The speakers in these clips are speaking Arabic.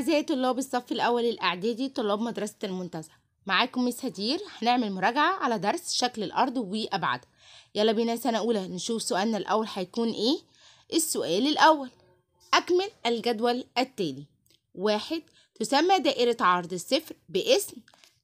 أعزائي طلاب الصف الأول الإعدادي طلاب مدرسة المنتزه معاكم مس هدير هنعمل مراجعة على درس شكل الأرض وأبعادها يلا بينا سنة أولى نشوف سؤالنا الأول هيكون إيه السؤال الأول أكمل الجدول التالي واحد تسمى دائرة عرض الصفر باسم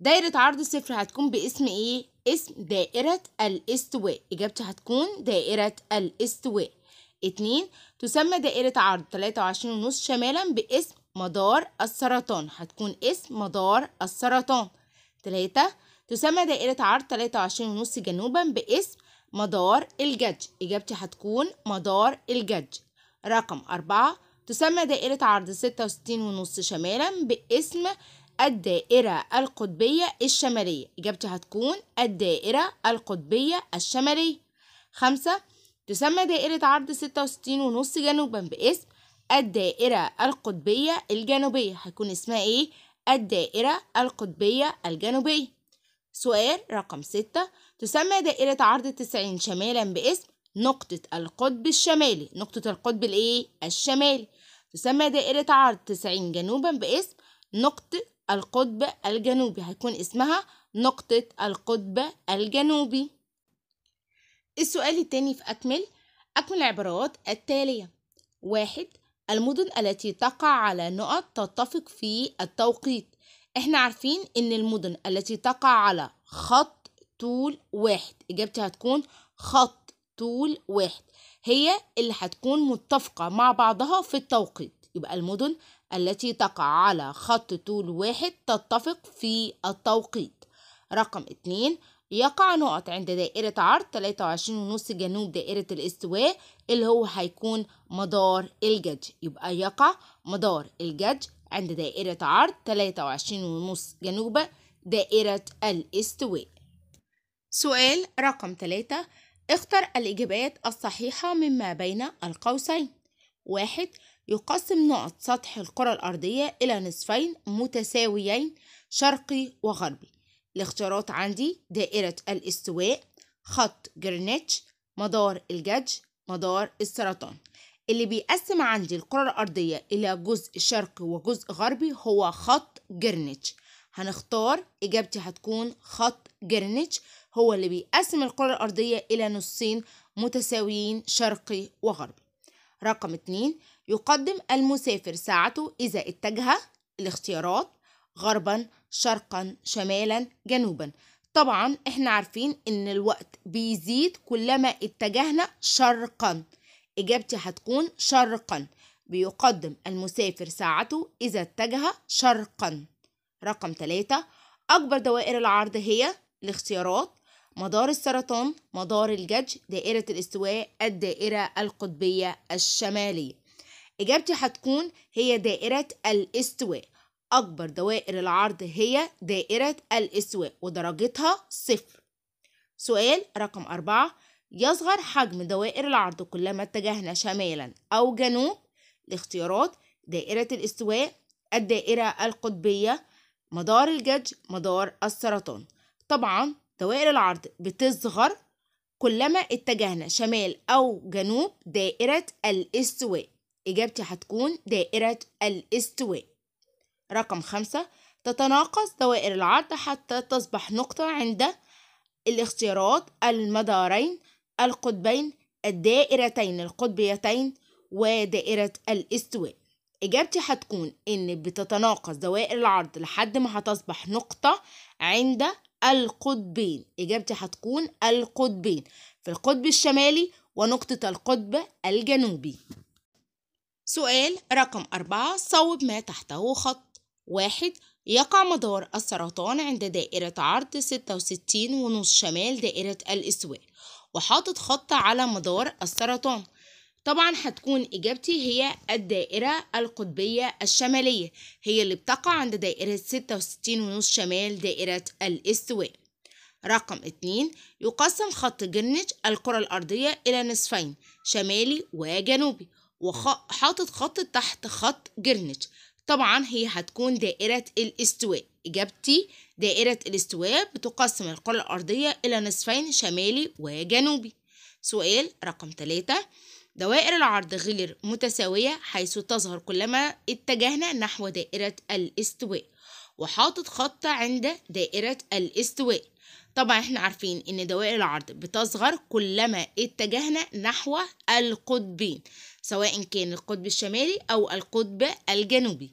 دائرة عرض الصفر هتكون باسم إيه اسم دائرة الاستواء إجابتي هتكون دائرة الاستواء اتنين تسمى دائرة عرض تلاتة وعشرين ونص شمالا باسم مدار السرطان هتكون اسم مدار السرطان تلاتة تسمى دائرة عرض تلاتة وعشرين ونص جنوبا باسم مدار الجدج إجابتي هتكون مدار الجدج رقم أربعة تسمى دائرة عرض ستة وستين ونص شمالا باسم الدائرة القطبية الشمالية إجابتي هتكون الدائرة القطبية الشمالية خمسة تسمى دائرة عرض ستة وستين ونص جنوبا باسم الدائرة القطبية الجنوبية هيكون اسمها ايه؟ الدائرة القطبية الجنوبية سؤال رقم ستة تسمى دائرة عرض التسعين شمالا باسم نقطة القطب الشمالي نقطة القطب الايه؟ الشمالي تسمى دائرة عرض تسعين جنوبا باسم نقطة القطب الجنوبي هيكون اسمها نقطة القطب الجنوبي السؤال التاني في أكمل أكمل العبارات التالية واحد المدن التي تقع على نقط تتفق في التوقيت احنا عارفين ان المدن التي تقع على خط طول واحد اجابتي هتكون خط طول واحد هي اللي هتكون متفقة مع بعضها في التوقيت يبقى المدن التي تقع على خط طول واحد تتفق في التوقيت رقم اتنين يقع نقط عند دائرة عرض تلاتة وعشرين ونص جنوب دائرة الاستواء اللي هو هيكون مدار الجدج يبقى يقع مدار الجدج عند دائرة عرض تلاتة وعشرين ونص جنوب دائرة الاستواء سؤال رقم تلاتة اختر الإجابات الصحيحة مما بين القوسين واحد يقسم نقط سطح الكرة الأرضية إلى نصفين متساويين شرقي وغربي الاختيارات عندي دائرة الاستواء خط جرينتش مدار الجدج مدار السرطان اللي بيقسم عندي الكرة الأرضية إلى جزء شرقي وجزء غربي هو خط جرينتش هنختار إجابتي هتكون خط جرينتش هو اللي بيقسم الكرة الأرضية إلى نصين متساويين شرقي وغربي رقم 2 يقدم المسافر ساعته إذا اتجه الاختيارات غربا شرقا شمالا جنوبا طبعا احنا عارفين ان الوقت بيزيد كلما اتجهنا شرقا اجابتي هتكون شرقا بيقدم المسافر ساعته اذا اتجه شرقا رقم 3 اكبر دوائر العرض هي الاختيارات مدار السرطان مدار الجدج دائرة الاستواء الدائرة القطبية الشمالية إجابتي هتكون هي دائرة الاستواء أكبر دوائر العرض هي دائرة الاستواء ودرجتها صفر سؤال رقم أربعة يصغر حجم دوائر العرض كلما اتجهنا شمالا أو جنوب الاختيارات دائرة الاستواء الدائرة القطبية مدار الجدج مدار السرطان طبعا دوائر العرض بتصغر كلما اتجهنا شمال أو جنوب دائرة الاستواء إجابتي هتكون دائرة الاستواء رقم خمسة تتناقص دوائر العرض حتى تصبح نقطة عند الاختيارات المدارين القطبين الدائرتين القطبيتين ودائرة الاستواء إجابتي هتكون إن بتتناقص دوائر العرض لحد ما هتصبح نقطة عند القطبين إجابتي هتكون القطبين في القطب الشمالي ونقطة القطب الجنوبي سؤال رقم أربعة صوب ما تحته خط واحد يقع مدار السرطان عند دائرة عرض ستة وستين ونص شمال دائرة الإسواء وحاطط خط على مدار السرطان طبعا هتكون إجابتي هي الدائرة القطبية الشمالية هي اللي بتقع عند دائرة ستة وستين ونص شمال دائرة الإسواء رقم اتنين يقسم خط جرينتش الكرة الأرضية إلى نصفين شمالي وجنوبي وحاطط خط تحت خط جرينتش طبعا هي هتكون دائرة الاستواء إجابتي دائرة الاستواء بتقسم الكرة الأرضية إلى نصفين شمالي وجنوبي سؤال رقم 3 دوائر العرض غير متساوية حيث تظهر كلما اتجهنا نحو دائرة الاستواء وحاطط خط عند دائرة الاستواء طبعا احنا عارفين ان دوائر العرض بتصغر كلما اتجهنا نحو القطبين سواء كان القطب الشمالي أو القطب الجنوبي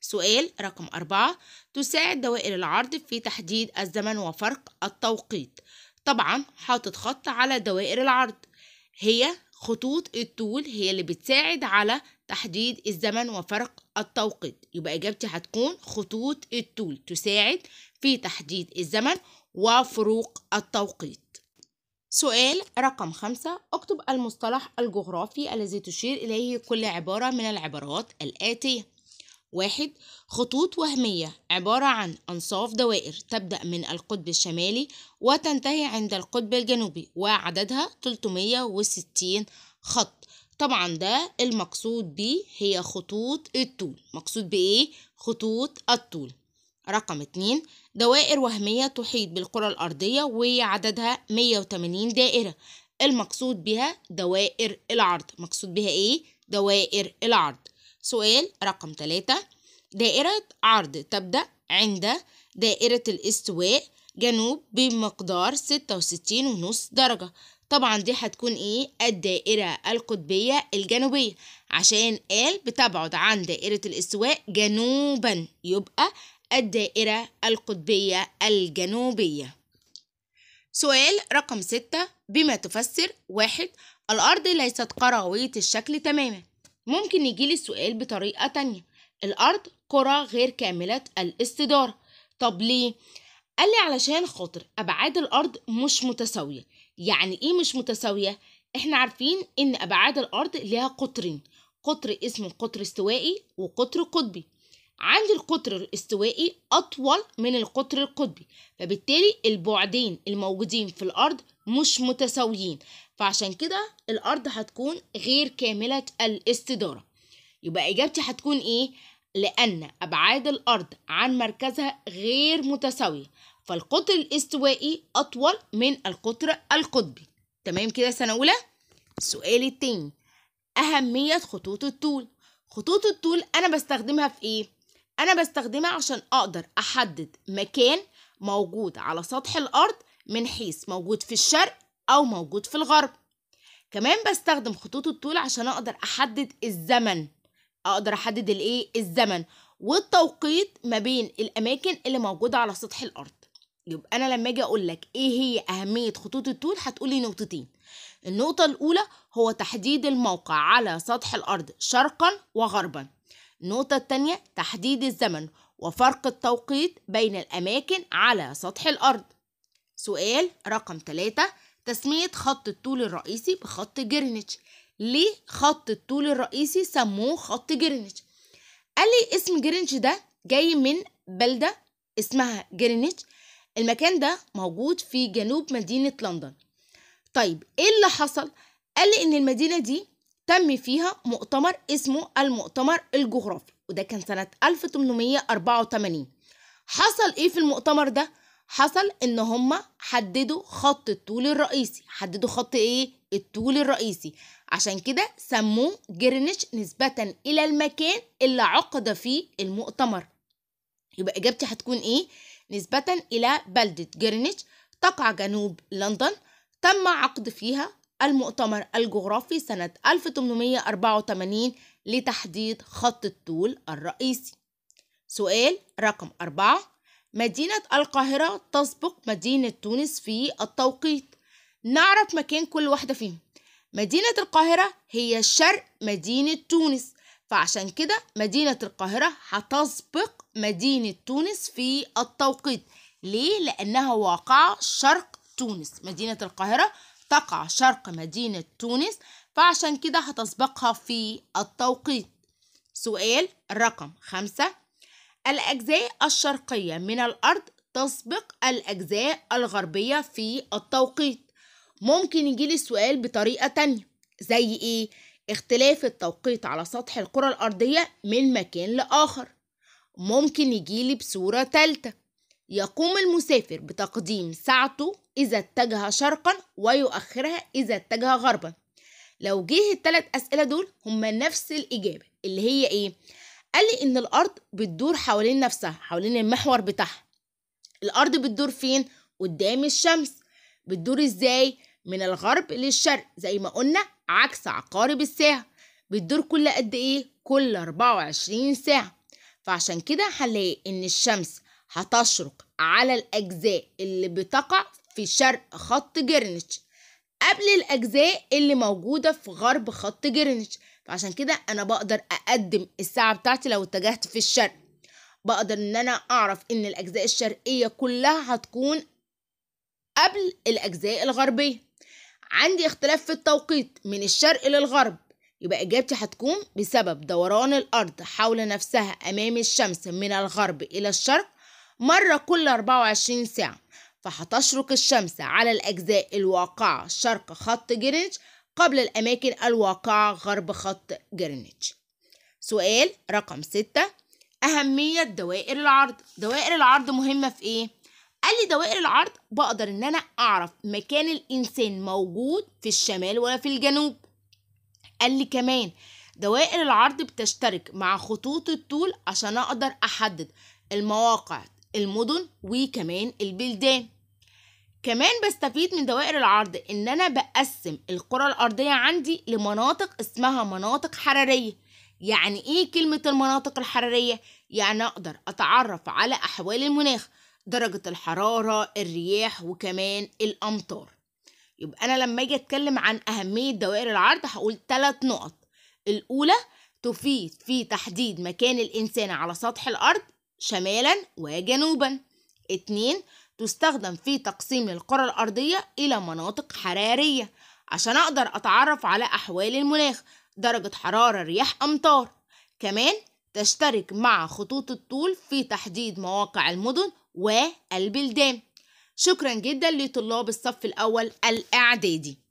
سؤال رقم أربعة تساعد دوائر العرض في تحديد الزمن وفرق التوقيت طبعا حاطط خط على دوائر العرض هي خطوط الطول هي اللي بتساعد على تحديد الزمن وفرق التوقيت يبقى إجابتي هتكون خطوط الطول تساعد في تحديد الزمن وفروق التوقيت سؤال رقم خمسة اكتب المصطلح الجغرافي الذي تشير إليه كل عبارة من العبارات الآتية واحد خطوط وهمية عبارة عن أنصاف دوائر تبدأ من القطب الشمالي وتنتهي عند القطب الجنوبي وعددها 360 خط طبعا ده المقصود به هي خطوط الطول مقصود بإيه؟ خطوط الطول رقم اتنين دوائر وهمية تحيط بالكرة الأرضية وعددها 180 دائرة المقصود بها دوائر العرض مقصود بها إيه؟ دوائر العرض سؤال رقم 3 دائرة عرض تبدأ عند دائرة الاستواء جنوب بمقدار ستة وستين ونص درجة طبعا دي هتكون ايه الدائرة القطبية الجنوبية عشان قال بتبعد عن دائرة الاستواء جنوبا يبقى الدائرة القطبية الجنوبية سؤال رقم ستة بما تفسر واحد الأرض ليست كروية الشكل تماما ممكن يجيلي السؤال بطريقة تانية الأرض كرة غير كاملة الاستدارة طب ليه؟ قال لي علشان خاطر أبعاد الأرض مش متساوية يعني إيه مش متساوية؟ إحنا عارفين إن أبعاد الأرض ليها قطرين قطر اسمه قطر استوائي وقطر قطبي عند القطر الاستوائي أطول من القطر القطبي فبالتالي البعدين الموجودين في الأرض مش متساويين فعشان كده الأرض هتكون غير كاملة الاستدارة يبقى إجابتي هتكون إيه؟ لأن أبعاد الأرض عن مركزها غير متساوية فالقطر الاستوائي أطول من القطر القطبي تمام كده سنة أولى؟ السؤال التاني أهمية خطوط الطول خطوط الطول أنا بستخدمها في إيه؟ أنا بستخدمها عشان أقدر أحدد مكان موجود على سطح الأرض من حيث موجود في الشرق أو موجود في الغرب كمان بستخدم خطوط الطول عشان أقدر أحدد الزمن أقدر أحدد الإيه الزمن والتوقيت ما بين الأماكن اللي موجودة على سطح الأرض يبقى أنا لما أجي أقول لك إيه هي أهمية خطوط الطول هتقولي نقطتين النقطة الأولى هو تحديد الموقع على سطح الأرض شرقا وغربا النقطة التانية تحديد الزمن وفرق التوقيت بين الأماكن على سطح الأرض سؤال رقم 3 تسمية خط الطول الرئيسي بخط جرينتش ليه خط الطول الرئيسي سموه خط جرينتش قال لي اسم جرينتش ده جاي من بلدة اسمها جرينتش المكان ده موجود في جنوب مدينة لندن طيب ايه اللي حصل قال لي ان المدينة دي تم فيها مؤتمر اسمه المؤتمر الجغرافي وده كان سنة 1884 حصل ايه في المؤتمر ده؟ حصل ان هما حددوا خط الطول الرئيسي حددوا خط ايه؟ الطول الرئيسي عشان كده سموه جرينتش نسبة الى المكان اللي عقد فيه المؤتمر يبقى اجابتي هتكون ايه؟ نسبة الى بلدة جرينتش تقع جنوب لندن تم عقد فيها المؤتمر الجغرافي سنة 1884 لتحديد خط الطول الرئيسي سؤال رقم أربعة مدينة القاهرة تسبق مدينة تونس في التوقيت نعرف مكان كل واحدة فيهم مدينة القاهرة هي شرق مدينة تونس فعشان كده مدينة القاهرة هتسبق مدينة تونس في التوقيت ليه؟ لأنها واقعة شرق تونس مدينة القاهرة تقع شرق مدينة تونس فعشان كده هتسبقها في التوقيت سؤال رقم خمسة الأجزاء الشرقية من الأرض تسبق الأجزاء الغربية في التوقيت ممكن يجيلي السؤال بطريقة تانية زي إيه؟ اختلاف التوقيت على سطح الكرة الأرضية من مكان لآخر ممكن يجيلي بصورة تالتة يقوم المسافر بتقديم ساعته إذا اتجه شرقا ويؤخرها إذا اتجه غربا لو جه التلات أسئلة دول هما نفس الإجابة اللي هي إيه؟ قال لي إن الأرض بتدور حوالين نفسها حوالين المحور بتاعها الأرض بتدور فين؟ قدام الشمس بتدور إزاي؟ من الغرب للشرق زي ما قلنا عكس عقارب الساعة بتدور كل قد إيه؟ كل 24 ساعة فعشان كده هنلاقي إن الشمس هتشرق على الأجزاء اللي بتقع في شرق خط جرينتش قبل الأجزاء اللي موجودة في غرب خط جرينتش فعشان كده أنا بقدر أقدم الساعة بتاعتي لو اتجهت في الشرق بقدر إن أنا أعرف إن الأجزاء الشرقية كلها هتكون قبل الأجزاء الغربية عندي اختلاف في التوقيت من الشرق للغرب يبقى إجابتي هتكون بسبب دوران الأرض حول نفسها أمام الشمس من الغرب إلى الشرق مرة كل 24 ساعة فهتشرق الشمس على الأجزاء الواقعة شرق خط جرينتش قبل الأماكن الواقعة غرب خط جرينتش سؤال رقم ستة أهمية دوائر العرض دوائر العرض مهمة في إيه؟ قال لي دوائر العرض بقدر إن أنا أعرف مكان الإنسان موجود في الشمال ولا في الجنوب قال لي كمان دوائر العرض بتشترك مع خطوط الطول عشان أقدر أحدد المواقع المدن وكمان البلدان كمان بستفيد من دوائر العرض ان انا بقسم الكرة الارضية عندي لمناطق اسمها مناطق حرارية يعني ايه كلمة المناطق الحرارية؟ يعني اقدر اتعرف على احوال المناخ درجة الحرارة الرياح وكمان الامطار يبقى انا لما اجي اتكلم عن اهمية دوائر العرض هقول ثلاث نقط الاولى تفيد في تحديد مكان الانسان على سطح الارض شمالا وجنوبا اتنين تستخدم في تقسيم القرى الأرضية إلى مناطق حرارية عشان أقدر أتعرف على أحوال المناخ درجة حرارة رياح أمطار كمان تشترك مع خطوط الطول في تحديد مواقع المدن والبلدان شكرا جدا لطلاب الصف الأول الإعدادي